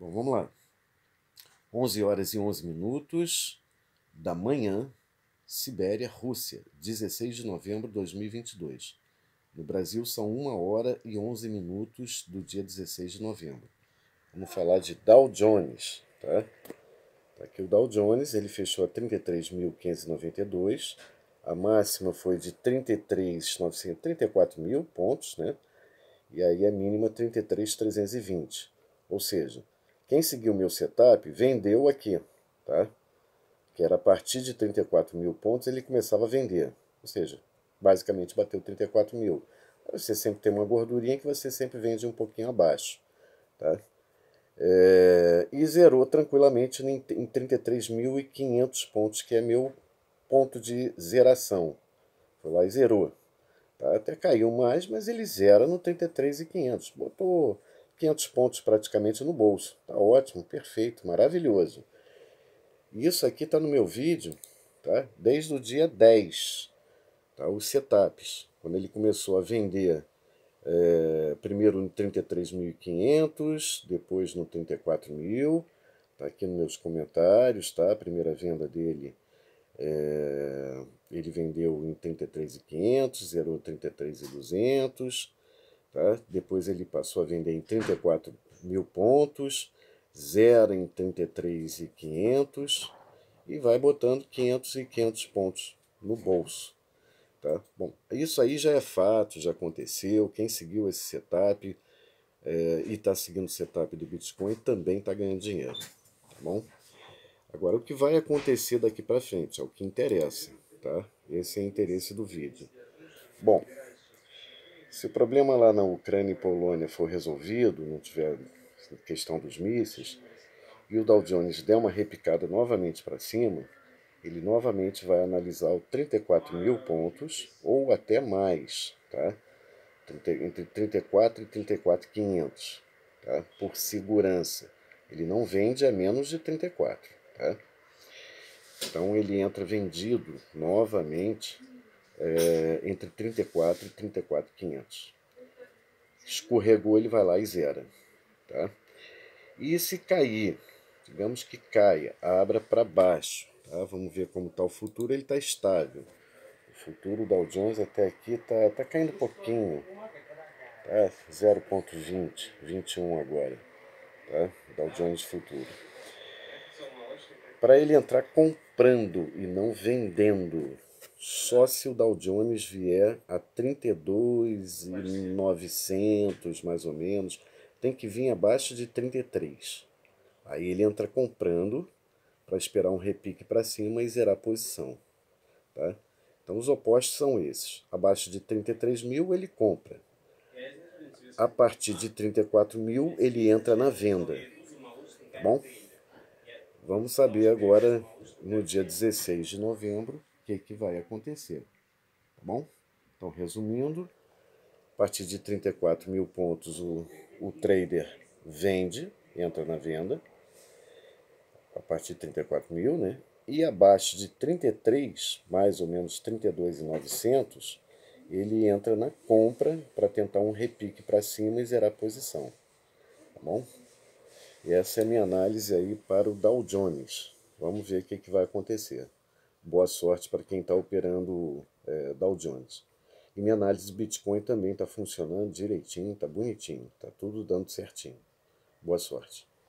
Bom, vamos lá. 11 horas e 11 minutos da manhã, Sibéria, Rússia, 16 de novembro de 2022. No Brasil, são 1 hora e 11 minutos do dia 16 de novembro. Vamos falar de Dow Jones, tá? tá aqui o Dow Jones, ele fechou a 33.592, a máxima foi de 33, pontos, né? E aí a mínima 33.320, ou seja, quem seguiu meu setup vendeu aqui, tá? Que era a partir de 34 mil pontos ele começava a vender. Ou seja, basicamente bateu 34 mil. Você sempre tem uma gordurinha que você sempre vende um pouquinho abaixo, tá? É, e zerou tranquilamente em, em 33.500 pontos, que é meu ponto de zeração. Foi lá e zerou. Tá? Até caiu mais, mas ele zera no 33.500. Botou 500 pontos praticamente no bolso. Tá ótimo, perfeito, maravilhoso. Isso aqui está no meu vídeo, tá? Desde o dia 10, tá? Os setups, quando ele começou a vender é, primeiro no 33.500, depois no 34.000, tá aqui nos meus comentários, tá? A primeira venda dele, é, ele vendeu em 33.500, zerou 33.200, Tá? Depois ele passou a vender em 34 mil pontos, zero em 33,500 e vai botando 500 e 500 pontos no bolso. Tá? Bom, isso aí já é fato, já aconteceu. Quem seguiu esse setup é, e está seguindo o setup do Bitcoin também está ganhando dinheiro. Tá bom? Agora, o que vai acontecer daqui para frente é o que interessa. Tá? Esse é o interesse do vídeo. Bom, se o problema lá na Ucrânia e Polônia for resolvido, não tiver questão dos mísseis, e o Dow Jones der uma repicada novamente para cima, ele novamente vai analisar o 34 mil pontos ou até mais, tá? Entre 34 e 34,500, tá? Por segurança. Ele não vende a menos de 34, tá? Então ele entra vendido novamente é, entre 34 e 34,500. Escorregou, ele vai lá e zera. Tá? E se cair, digamos que caia, abra para baixo. Tá? Vamos ver como está o futuro, ele está estável. O futuro da Dow até aqui está tá caindo um pouquinho. Tá? 0,20, 21 agora. Tá? Dow Jones futuro. Para ele entrar comprando e não vendendo. Só se o Dow Jones vier a 32,900 mais ou menos, tem que vir abaixo de 33. Aí ele entra comprando para esperar um repique para cima e zerar a posição. Tá? Então os opostos são esses. Abaixo de 33 mil ele compra. A partir de 34 mil ele entra na venda. Tá bom? Vamos saber agora, no dia 16 de novembro, que, que vai acontecer. Tá bom? Então, resumindo, a partir de 34 mil pontos o, o trader vende, entra na venda, a partir de 34 mil, né? E abaixo de 33, mais ou menos 32,900, ele entra na compra para tentar um repique para cima e zerar a posição. Tá bom? E essa é a minha análise aí para o Dow Jones. Vamos ver o que, que vai acontecer. Boa sorte para quem está operando é, Dow Jones. E minha análise do Bitcoin também está funcionando direitinho, está bonitinho, está tudo dando certinho. Boa sorte.